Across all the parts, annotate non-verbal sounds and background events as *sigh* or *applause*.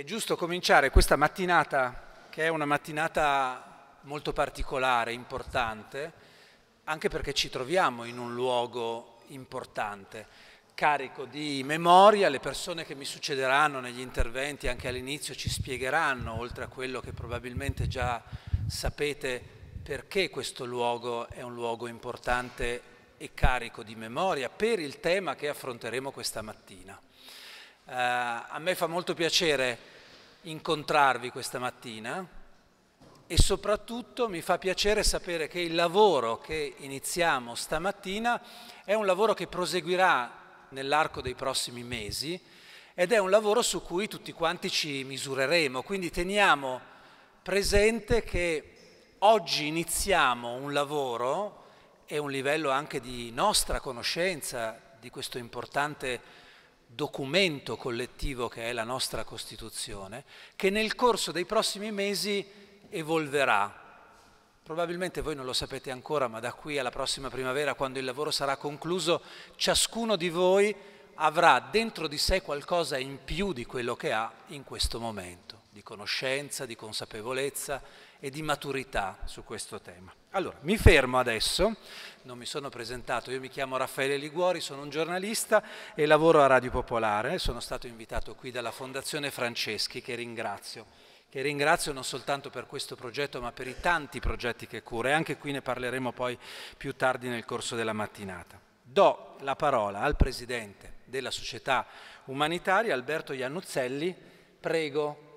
È giusto cominciare questa mattinata, che è una mattinata molto particolare, importante, anche perché ci troviamo in un luogo importante, carico di memoria, le persone che mi succederanno negli interventi anche all'inizio ci spiegheranno, oltre a quello che probabilmente già sapete, perché questo luogo è un luogo importante e carico di memoria per il tema che affronteremo questa mattina. Eh, a me fa molto piacere incontrarvi questa mattina e soprattutto mi fa piacere sapere che il lavoro che iniziamo stamattina è un lavoro che proseguirà nell'arco dei prossimi mesi ed è un lavoro su cui tutti quanti ci misureremo, quindi teniamo presente che oggi iniziamo un lavoro e un livello anche di nostra conoscenza di questo importante documento collettivo che è la nostra Costituzione, che nel corso dei prossimi mesi evolverà. Probabilmente voi non lo sapete ancora, ma da qui alla prossima primavera, quando il lavoro sarà concluso, ciascuno di voi avrà dentro di sé qualcosa in più di quello che ha in questo momento, di conoscenza, di consapevolezza, e di maturità su questo tema. Allora, mi fermo adesso, non mi sono presentato, io mi chiamo Raffaele Liguori, sono un giornalista e lavoro a Radio Popolare, sono stato invitato qui dalla Fondazione Franceschi che ringrazio che ringrazio non soltanto per questo progetto ma per i tanti progetti che cura e anche qui ne parleremo poi più tardi nel corso della mattinata. Do la parola al Presidente della Società Umanitaria, Alberto Iannuzzelli, prego.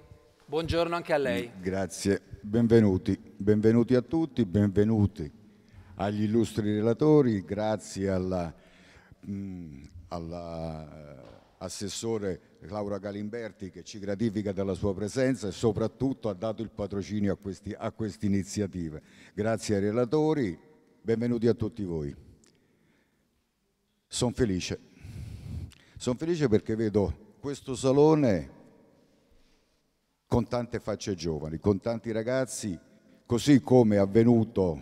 Buongiorno anche a lei. Grazie, benvenuti, benvenuti a tutti, benvenuti agli illustri relatori, grazie all'assessore alla mm, eh, Laura Galimberti che ci gratifica della sua presenza e soprattutto ha dato il patrocinio a, questi, a queste iniziative. Grazie ai relatori, benvenuti a tutti voi. Sono felice, sono felice perché vedo questo salone con tante facce giovani, con tanti ragazzi, così come è avvenuto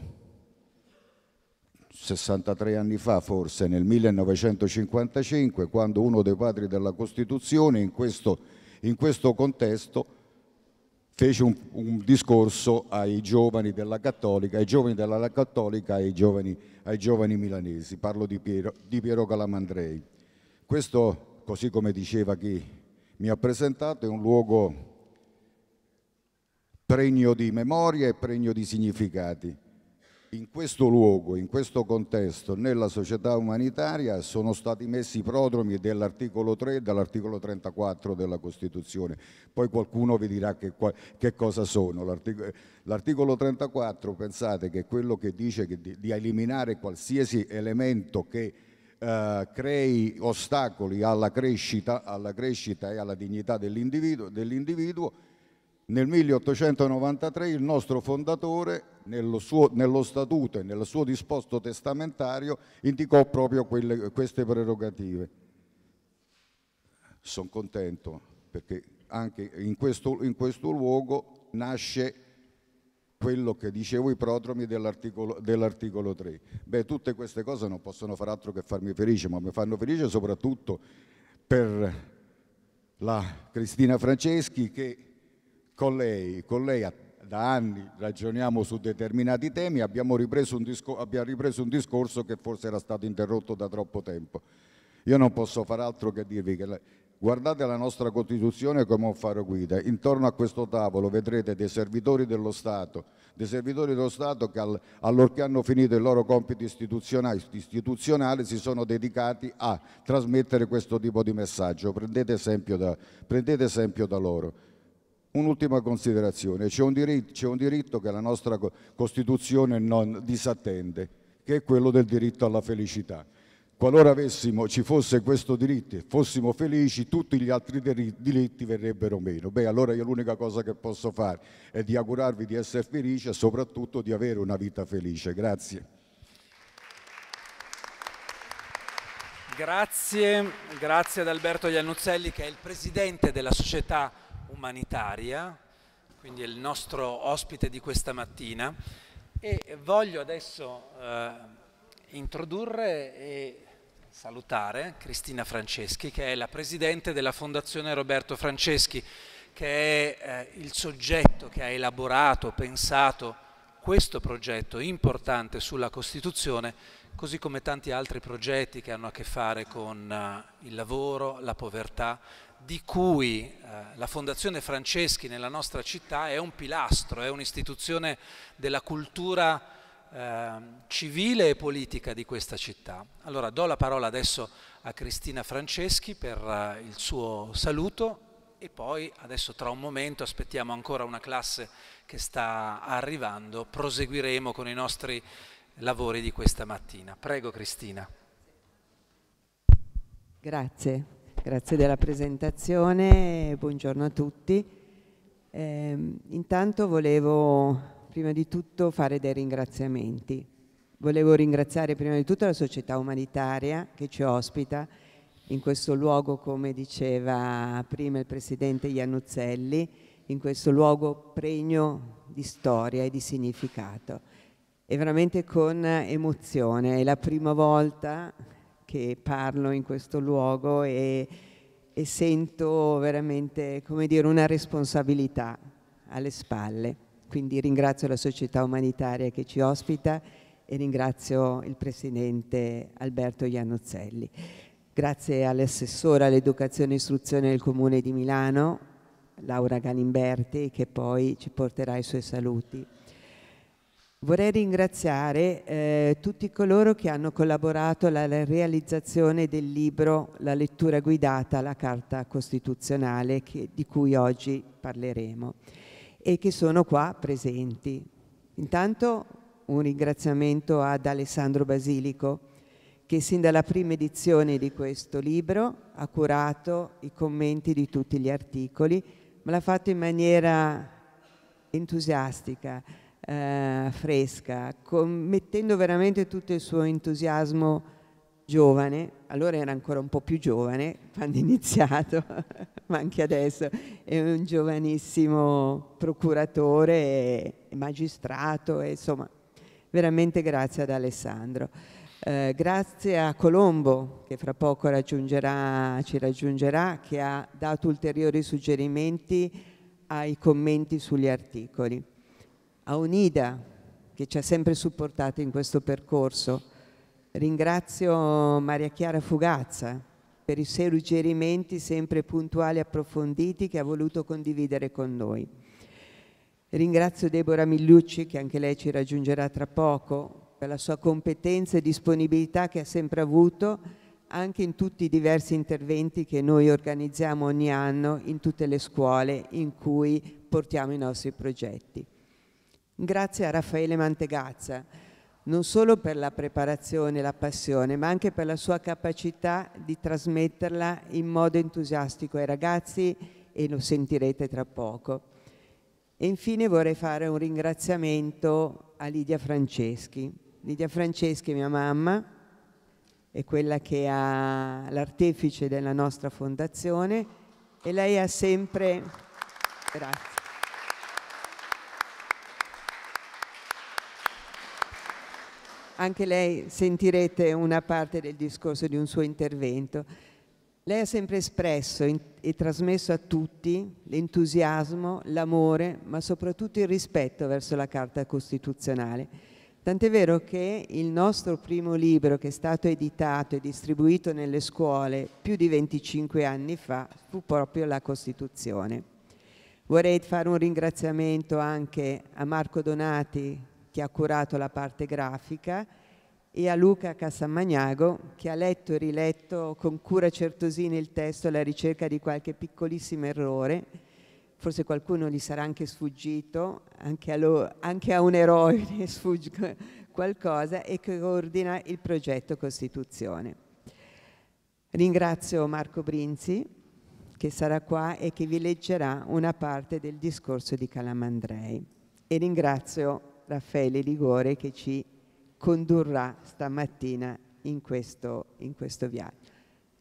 63 anni fa, forse nel 1955, quando uno dei padri della Costituzione in questo, in questo contesto fece un, un, discorso ai giovani della Cattolica, ai giovani della Cattolica e ai giovani, ai giovani milanesi. Parlo di Piero, di Piero Calamandrei. Questo, così come diceva chi mi ha presentato, è un luogo pregno di memoria e pregno di significati. In questo luogo, in questo contesto, nella società umanitaria sono stati messi i prodromi dell'articolo 3 e dell'articolo 34 della Costituzione. Poi qualcuno vi dirà che, che cosa sono. L'articolo 34, pensate che è quello che dice che di, di, eliminare qualsiasi elemento che eh, crei ostacoli alla crescita, alla crescita, e alla dignità dell'individuo dell nel 1893 il nostro fondatore, nello, suo, nello statuto e nel suo disposto testamentario, indicò proprio quelle, queste prerogative. Sono contento perché anche in questo, in questo luogo nasce quello che dicevo i prodromi dell'articolo, dell 3. Beh, tutte queste cose non possono far altro che farmi felice, ma mi fanno felice soprattutto per la Cristina Franceschi che con lei, con lei da anni ragioniamo su determinati temi, abbiamo ripreso, abbiamo ripreso un discorso che forse era stato interrotto da troppo tempo. Io non posso far altro che dirvi che guardate la nostra Costituzione come un faro guida. Intorno a questo tavolo vedrete dei servitori dello Stato, dei servitori dello Stato che all, allorché hanno finito il loro compito istituzionale, istituzionale, si sono dedicati a trasmettere questo tipo di messaggio. Prendete esempio da, prendete esempio da loro. Un'ultima considerazione, c'è un, un, diritto, che la nostra Costituzione non disattende, che è quello del diritto alla felicità. Qualora avessimo, ci fosse questo diritto e fossimo felici, tutti gli altri diritti verrebbero meno. Beh, allora io l'unica cosa che posso fare è di augurarvi di essere felici e soprattutto di avere una vita felice. Grazie. Grazie, grazie ad Alberto Iannuzzelli che è il presidente della società umanitaria, quindi è il nostro ospite di questa mattina e voglio adesso eh, introdurre e salutare Cristina Franceschi che è la presidente della Fondazione Roberto Franceschi che è eh, il soggetto che ha elaborato, pensato questo progetto importante sulla Costituzione, così come tanti altri progetti che hanno a che fare con uh, il lavoro, la povertà di cui eh, la Fondazione Franceschi nella nostra città è un pilastro, è un'istituzione della cultura eh, civile e politica di questa città. Allora do la parola adesso a Cristina Franceschi per eh, il suo saluto e poi adesso tra un momento aspettiamo ancora una classe che sta arrivando, proseguiremo con i nostri lavori di questa mattina. Prego Cristina. Grazie. Grazie della presentazione, buongiorno a tutti. Eh, intanto volevo prima di tutto fare dei ringraziamenti. Volevo ringraziare prima di tutto la società umanitaria che ci ospita in questo luogo, come diceva prima il Presidente Iannuzzelli, in questo luogo pregno di storia e di significato. È veramente con emozione, è la prima volta che parlo in questo luogo e, e sento veramente, come dire, una responsabilità alle spalle. Quindi ringrazio la società umanitaria che ci ospita e ringrazio il Presidente Alberto Iannuzzelli. Grazie all'assessore all'educazione e istruzione del Comune di Milano, Laura Galimberti, che poi ci porterà i suoi saluti. Vorrei ringraziare eh, tutti coloro che hanno collaborato alla realizzazione del libro La lettura guidata alla Carta Costituzionale che, di cui oggi parleremo e che sono qua presenti. Intanto un ringraziamento ad Alessandro Basilico che sin dalla prima edizione di questo libro ha curato i commenti di tutti gli articoli, ma l'ha fatto in maniera entusiastica eh, fresca, mettendo veramente tutto il suo entusiasmo giovane, allora era ancora un po' più giovane quando è iniziato, *laughs* ma anche adesso è un giovanissimo procuratore e magistrato, e insomma, veramente grazie ad Alessandro. Eh, grazie a Colombo che fra poco raggiungerà, ci raggiungerà, che ha dato ulteriori suggerimenti ai commenti sugli articoli a Unida che ci ha sempre supportato in questo percorso. Ringrazio Maria Chiara Fugazza per i suoi suggerimenti sempre puntuali e approfonditi che ha voluto condividere con noi. Ringrazio Deborah Migliucci, che anche lei ci raggiungerà tra poco, per la sua competenza e disponibilità che ha sempre avuto anche in tutti i diversi interventi che noi organizziamo ogni anno in tutte le scuole in cui portiamo i nostri progetti. Grazie a Raffaele Mantegazza, non solo per la preparazione e la passione, ma anche per la sua capacità di trasmetterla in modo entusiastico ai ragazzi e lo sentirete tra poco. E infine vorrei fare un ringraziamento a Lidia Franceschi. Lidia Franceschi, mia mamma, è quella che ha l'artefice della nostra fondazione e lei ha sempre... Grazie. anche lei sentirete una parte del discorso di un suo intervento. Lei ha sempre espresso e trasmesso a tutti l'entusiasmo, l'amore, ma soprattutto il rispetto verso la Carta Costituzionale. Tant'è vero che il nostro primo libro, che è stato editato e distribuito nelle scuole più di 25 anni fa, fu proprio la Costituzione. Vorrei fare un ringraziamento anche a Marco Donati, che ha curato la parte grafica, e a Luca Cassamagnago che ha letto e riletto con cura certosina il testo alla ricerca di qualche piccolissimo errore. Forse qualcuno gli sarà anche sfuggito, anche a, lo, anche a un eroe *laughs* ne sfugge qualcosa e che coordina il progetto Costituzione. Ringrazio Marco Brinzi che sarà qua e che vi leggerà una parte del discorso di Calamandrei e ringrazio Raffaele Ligore che ci condurrà stamattina in questo, in questo viaggio.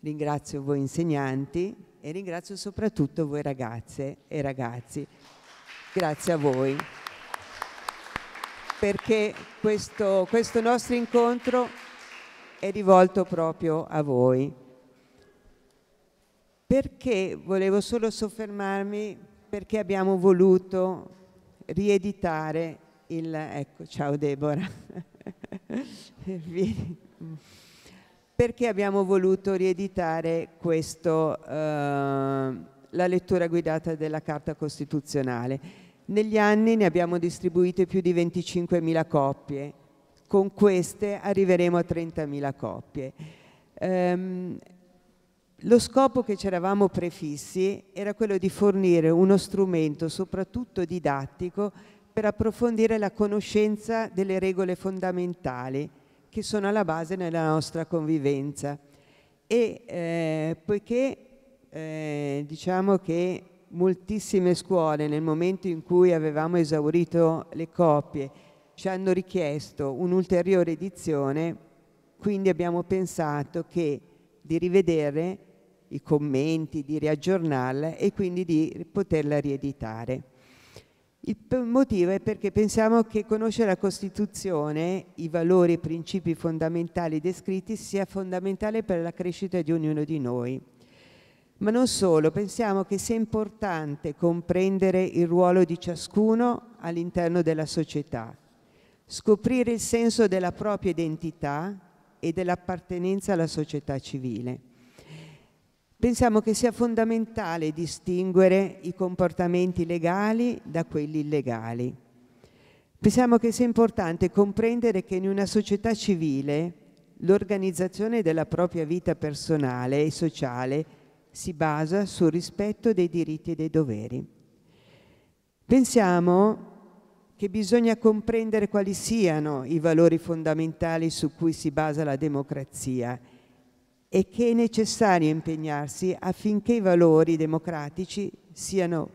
Ringrazio voi insegnanti e ringrazio soprattutto voi ragazze e ragazzi. Grazie a voi perché questo, questo nostro incontro è rivolto proprio a voi. Perché volevo solo soffermarmi perché abbiamo voluto rieditare il... Ecco, ciao Deborah. *laughs* Perché abbiamo voluto rieditare questo, eh, la lettura guidata della Carta Costituzionale? Negli anni ne abbiamo distribuite più di 25.000 coppie, con queste arriveremo a 30.000 coppie. Ehm, lo scopo che ci eravamo prefissi era quello di fornire uno strumento soprattutto didattico per approfondire la conoscenza delle regole fondamentali che sono alla base della nostra convivenza. E eh, poiché eh, diciamo che moltissime scuole nel momento in cui avevamo esaurito le copie ci hanno richiesto un'ulteriore edizione, quindi abbiamo pensato che di rivedere i commenti, di riaggiornarla e quindi di poterla rieditare. Il motivo è perché pensiamo che conoscere la Costituzione, i valori e i principi fondamentali descritti, sia fondamentale per la crescita di ognuno di noi. Ma non solo, pensiamo che sia importante comprendere il ruolo di ciascuno all'interno della società, scoprire il senso della propria identità e dell'appartenenza alla società civile pensiamo che sia fondamentale distinguere i comportamenti legali da quelli illegali. Pensiamo che sia importante comprendere che in una società civile l'organizzazione della propria vita personale e sociale si basa sul rispetto dei diritti e dei doveri. Pensiamo che bisogna comprendere quali siano i valori fondamentali su cui si basa la democrazia e che è necessario impegnarsi affinché i valori democratici siano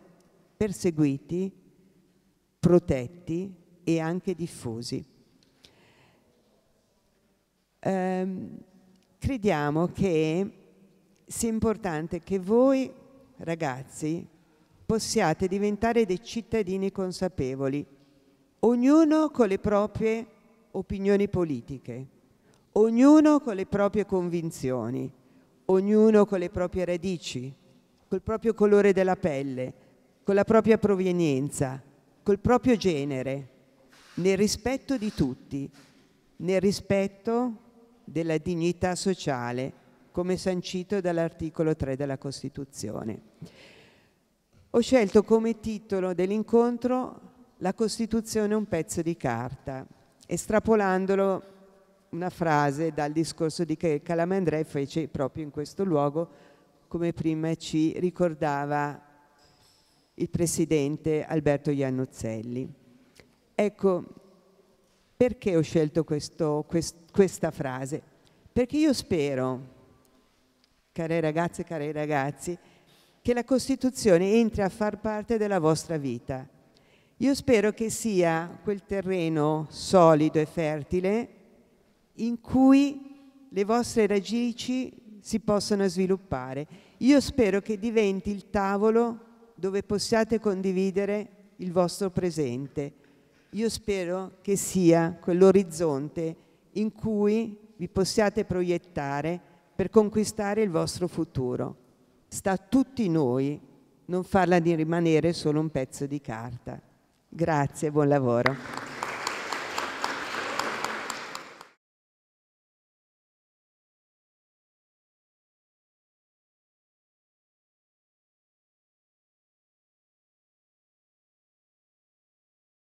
perseguiti, protetti e anche diffusi. Ehm, crediamo che sia importante che voi ragazzi possiate diventare dei cittadini consapevoli, ognuno con le proprie opinioni politiche ognuno con le proprie convinzioni, ognuno con le proprie radici, col proprio colore della pelle, con la propria provenienza, col proprio genere, nel rispetto di tutti, nel rispetto della dignità sociale, come sancito dall'articolo 3 della Costituzione. Ho scelto come titolo dell'incontro La Costituzione un pezzo di carta, estrapolandolo una frase dal discorso di che Calamandrei fece proprio in questo luogo, come prima ci ricordava il presidente Alberto Iannuzzelli. Ecco, perché ho scelto questo, quest, questa frase? Perché io spero, care ragazze e cari ragazzi, che la Costituzione entri a far parte della vostra vita. Io spero che sia quel terreno solido e fertile in cui le vostre radici si possano sviluppare. Io spero che diventi il tavolo dove possiate condividere il vostro presente. Io spero che sia quell'orizzonte in cui vi possiate proiettare per conquistare il vostro futuro. Sta a tutti noi non farla di rimanere solo un pezzo di carta. Grazie, buon lavoro.